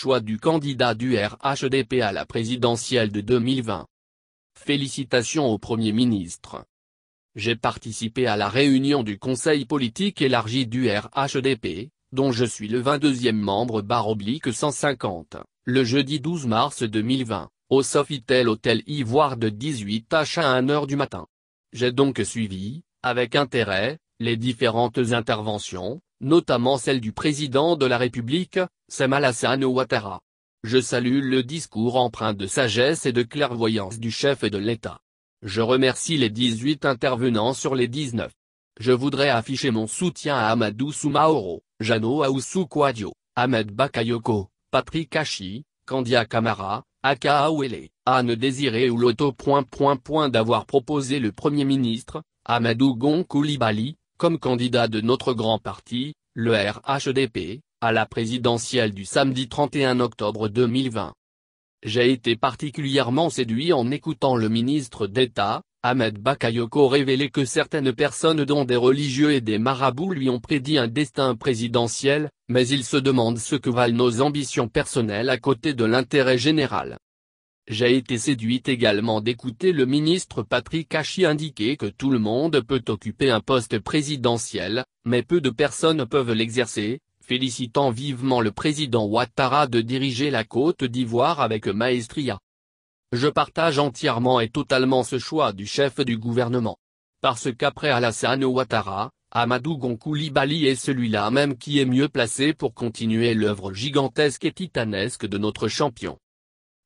Choix du candidat du RHDP à la présidentielle de 2020. Félicitations au Premier ministre. J'ai participé à la réunion du Conseil politique élargi du RHDP, dont je suis le 22e membre barre oblique 150, le jeudi 12 mars 2020, au Sofitel Hôtel Ivoire de 18h à 1h du matin. J'ai donc suivi, avec intérêt, les différentes interventions, notamment celle du président de la République, Samal Hassan Ouattara. Je salue le discours empreint de sagesse et de clairvoyance du chef de l'État. Je remercie les 18 intervenants sur les 19. Je voudrais afficher mon soutien à Amadou Soumaoro, Jano Aoussou Kouadio, Ahmed Bakayoko, Patrick Hachi, Kandia Kamara, Aka Aouele, Anne Désiré ou point D'avoir proposé le Premier ministre, Amadou Gon comme candidat de notre grand parti, le RHDP, à la présidentielle du samedi 31 octobre 2020. J'ai été particulièrement séduit en écoutant le ministre d'État, Ahmed Bakayoko révéler que certaines personnes dont des religieux et des marabouts lui ont prédit un destin présidentiel, mais il se demande ce que valent nos ambitions personnelles à côté de l'intérêt général. J'ai été séduite également d'écouter le ministre Patrick Hachi indiquer que tout le monde peut occuper un poste présidentiel, mais peu de personnes peuvent l'exercer, félicitant vivement le président Ouattara de diriger la Côte d'Ivoire avec maestria. Je partage entièrement et totalement ce choix du chef du gouvernement. Parce qu'après Alassane Ouattara, Amadou Gonkou est celui-là même qui est mieux placé pour continuer l'œuvre gigantesque et titanesque de notre champion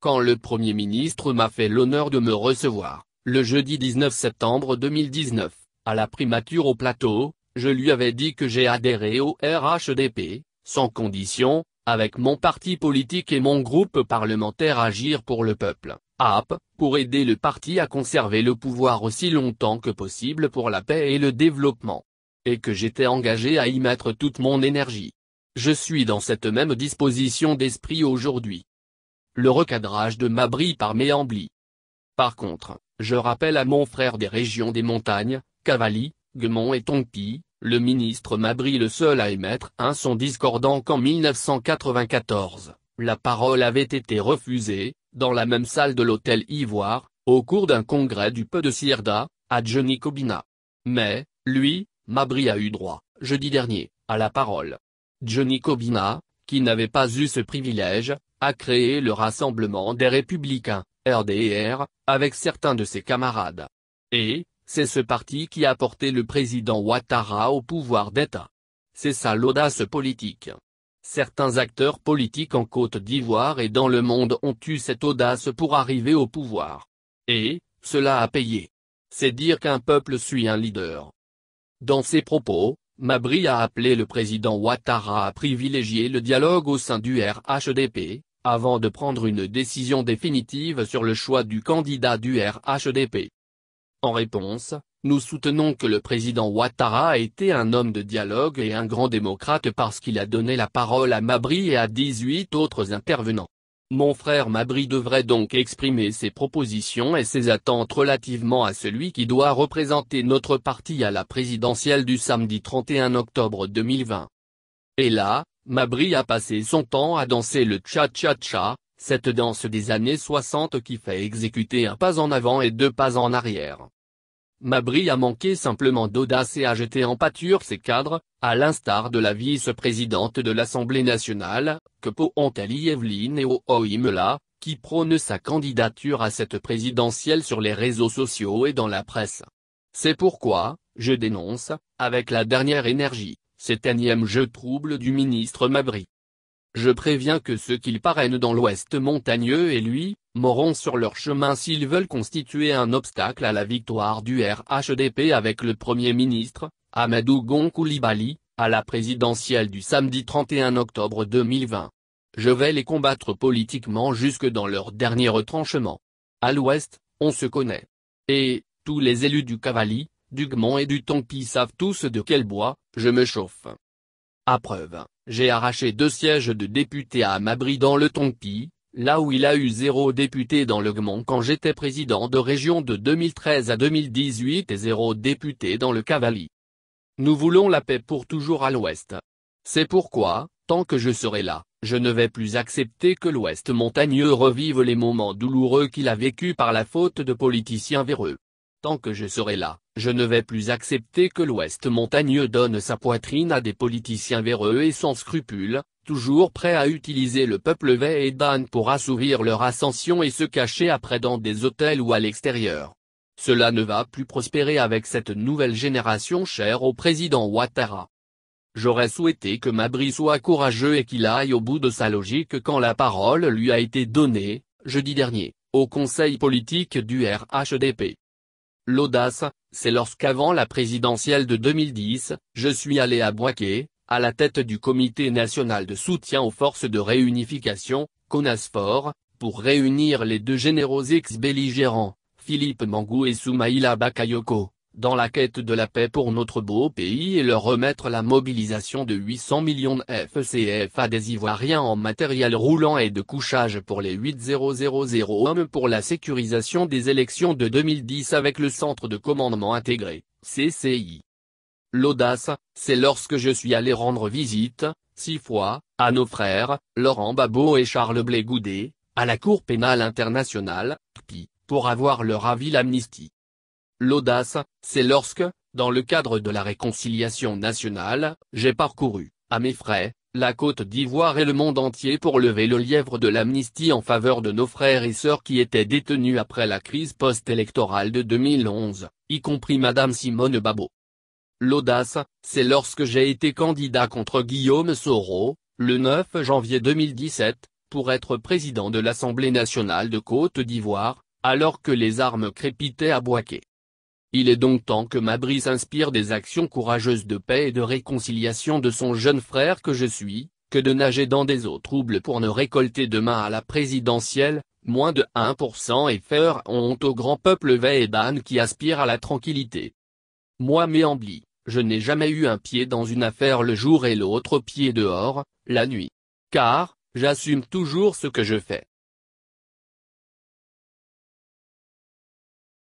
quand le Premier ministre m'a fait l'honneur de me recevoir, le jeudi 19 septembre 2019, à la primature au plateau, je lui avais dit que j'ai adhéré au RHDP, sans condition, avec mon parti politique et mon groupe parlementaire Agir pour le peuple, AP, pour aider le parti à conserver le pouvoir aussi longtemps que possible pour la paix et le développement. Et que j'étais engagé à y mettre toute mon énergie. Je suis dans cette même disposition d'esprit aujourd'hui le recadrage de Mabri par Méambli. Par contre, je rappelle à mon frère des régions des montagnes, Cavalli, Guemont et Tongpi, le ministre Mabri le seul à émettre un son discordant qu'en 1994, la parole avait été refusée, dans la même salle de l'hôtel Ivoire, au cours d'un congrès du peu de Sierda, à Johnny cobina Mais, lui, Mabri a eu droit, jeudi dernier, à la parole. Johnny Cobina, n'avait pas eu ce privilège, a créé le Rassemblement des Républicains, RDR, avec certains de ses camarades. Et, c'est ce parti qui a porté le président Ouattara au pouvoir d'État. C'est ça l'audace politique. Certains acteurs politiques en Côte d'Ivoire et dans le monde ont eu cette audace pour arriver au pouvoir. Et, cela a payé. C'est dire qu'un peuple suit un leader. Dans ses propos, Mabri a appelé le président Ouattara à privilégier le dialogue au sein du RHDP, avant de prendre une décision définitive sur le choix du candidat du RHDP. En réponse, nous soutenons que le président Ouattara a été un homme de dialogue et un grand démocrate parce qu'il a donné la parole à Mabri et à 18 autres intervenants. Mon frère Mabri devrait donc exprimer ses propositions et ses attentes relativement à celui qui doit représenter notre parti à la présidentielle du samedi 31 octobre 2020. Et là, Mabri a passé son temps à danser le cha-cha-cha, cette danse des années 60 qui fait exécuter un pas en avant et deux pas en arrière. Mabri a manqué simplement d'audace et a jeté en pâture ses cadres, à l'instar de la vice-présidente de l'Assemblée nationale, Kepo Antali Evelyne et Ooimela, qui prône sa candidature à cette présidentielle sur les réseaux sociaux et dans la presse. C'est pourquoi, je dénonce, avec la dernière énergie, cet énième jeu trouble du ministre Mabri. Je préviens que ceux qu'ils parrainent dans l'ouest montagneux et lui, mourront sur leur chemin s'ils veulent constituer un obstacle à la victoire du RHDP avec le Premier ministre, Ougon Koulibaly, à la présidentielle du samedi 31 octobre 2020. Je vais les combattre politiquement jusque dans leur dernier retranchement. À l'ouest, on se connaît. Et, tous les élus du Cavalli, du Gmont et du Tonpi savent tous de quel bois, je me chauffe. À preuve. J'ai arraché deux sièges de députés à Mabri dans le Tonki, là où il a eu zéro député dans le Gmont quand j'étais président de région de 2013 à 2018 et zéro député dans le Cavalli. Nous voulons la paix pour toujours à l'Ouest. C'est pourquoi, tant que je serai là, je ne vais plus accepter que l'Ouest montagneux revive les moments douloureux qu'il a vécu par la faute de politiciens véreux. Tant que je serai là, je ne vais plus accepter que l'Ouest montagneux donne sa poitrine à des politiciens véreux et sans scrupules, toujours prêts à utiliser le peuple vey et pour assouvir leur ascension et se cacher après dans des hôtels ou à l'extérieur. Cela ne va plus prospérer avec cette nouvelle génération chère au président Ouattara. J'aurais souhaité que Mabri soit courageux et qu'il aille au bout de sa logique quand la parole lui a été donnée, jeudi dernier, au Conseil politique du RHDP. L'audace, c'est lorsqu'avant la présidentielle de 2010, je suis allé à Boaké, à la tête du Comité national de soutien aux forces de réunification, CONASFOR, pour réunir les deux généraux ex-belligérants, Philippe Mangou et Soumaïla Bakayoko dans la quête de la paix pour notre beau pays et leur remettre la mobilisation de 800 millions de FCF à des Ivoiriens en matériel roulant et de couchage pour les 8000 hommes pour la sécurisation des élections de 2010 avec le Centre de Commandement Intégré, CCI. L'audace, c'est lorsque je suis allé rendre visite, six fois, à nos frères, Laurent Babot et Charles Blé à la Cour pénale internationale, CPI, pour avoir leur avis l'amnistie. L'audace, c'est lorsque, dans le cadre de la réconciliation nationale, j'ai parcouru, à mes frais, la Côte d'Ivoire et le monde entier pour lever le lièvre de l'amnistie en faveur de nos frères et sœurs qui étaient détenus après la crise post-électorale de 2011, y compris Madame Simone Babo. L'audace, c'est lorsque j'ai été candidat contre Guillaume Soro, le 9 janvier 2017, pour être président de l'Assemblée nationale de Côte d'Ivoire, alors que les armes crépitaient à Boaké. Il est donc temps que Mabry s'inspire des actions courageuses de paix et de réconciliation de son jeune frère que je suis, que de nager dans des eaux troubles pour ne récolter demain à la présidentielle, moins de 1% et faire honte au grand peuple Ban qui aspire à la tranquillité. Moi Méambli, je n'ai jamais eu un pied dans une affaire le jour et l'autre pied dehors, la nuit. Car, j'assume toujours ce que je fais.